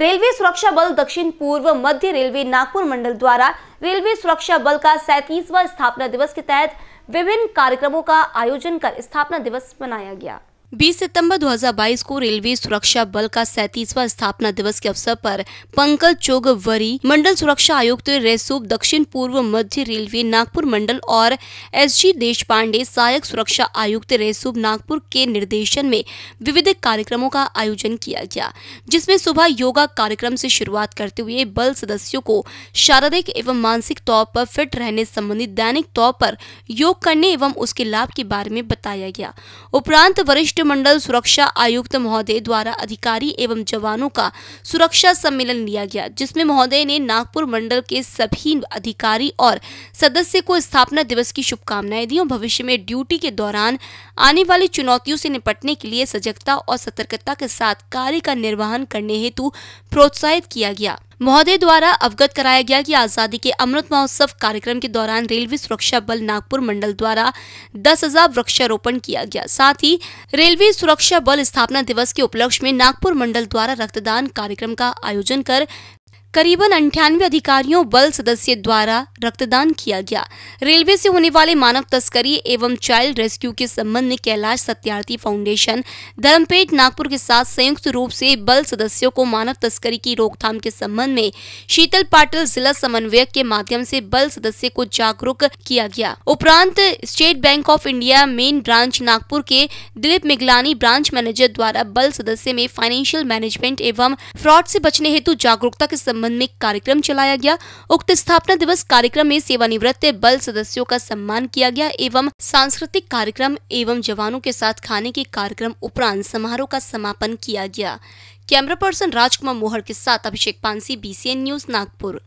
railway सुरक्षा बल दक्षिण पूर्व मध्य रेलवे नागपुर मंडल द्वारा रेलवे सुरक्षा बल का सैतीसवा स्थापना दिवस के तहत विभिन्न कार्यक्रमों का आयोजन कर स्थापना दिवस मनाया गया 20 सितंबर 2022 को रेलवे सुरक्षा बल का सैतीसवा स्थापना दिवस के अवसर पर पंकज चोगवरी मंडल सुरक्षा आयुक्त रेसूप दक्षिण पूर्व मध्य रेलवे नागपुर मंडल और एसजी देश पांडे सहायक सुरक्षा आयुक्त रेसूप नागपुर के निर्देशन में विविध कार्यक्रमों का आयोजन किया गया जिसमें सुबह योगा कार्यक्रम से शुरुआत करते हुए बल सदस्यों को शारीरिक एवं मानसिक तौर पर फिट रहने संबंधी दैनिक तौर पर योग करने एवं उसके लाभ के बारे में बताया गया उपरांत वरिष्ठ मंडल सुरक्षा आयुक्त महोदय द्वारा अधिकारी एवं जवानों का सुरक्षा सम्मेलन लिया गया जिसमें महोदय ने नागपुर मंडल के सभी अधिकारी और सदस्य को स्थापना दिवस की शुभकामनाएं दी और भविष्य में ड्यूटी के दौरान आने वाली चुनौतियों से निपटने के लिए सजगता और सतर्कता के साथ कार्य का निर्वहन करने हेतु प्रोत्साहित किया गया महोदय द्वारा अवगत कराया गया कि आज़ादी के अमृत महोत्सव कार्यक्रम के दौरान रेलवे सुरक्षा बल नागपुर मंडल द्वारा दस हजार वृक्षारोपण किया गया साथ ही रेलवे सुरक्षा बल स्थापना दिवस के उपलक्ष्य में नागपुर मंडल द्वारा रक्तदान कार्यक्रम का आयोजन कर करीबन अंठानवे अधिकारियों बल सदस्य द्वारा रक्तदान किया गया रेलवे से होने वाले मानव तस्करी एवं चाइल्ड रेस्क्यू के संबंध में कैलाश सत्यार्थी फाउंडेशन धर्मपेट नागपुर के साथ संयुक्त रूप से बल सदस्यों को मानव तस्करी की रोकथाम के संबंध में शीतल पाटिल जिला समन्वयक के माध्यम से बल सदस्य को जागरूक किया गया उपरांत State Bank of India main branch Nagpur के दिलीप मिगलानी ब्रांच मैनेजर द्वारा बल सदस्य में फाइनेंशियल मैनेजमेंट एवं फ्रॉड से बचने हेतु जागरूकता के संबंध संबंध में कार्यक्रम चलाया गया उक्त स्थापना दिवस कार्यक्रम में सेवानिवृत्त बल सदस्यों का सम्मान किया गया एवं सांस्कृतिक कार्यक्रम एवं जवानों के साथ खाने के कार्यक्रम उपरांत समारोह का समापन किया गया कैमरा पर्सन राजकुमार मोहर के साथ अभिषेक पानसी बी न्यूज नागपुर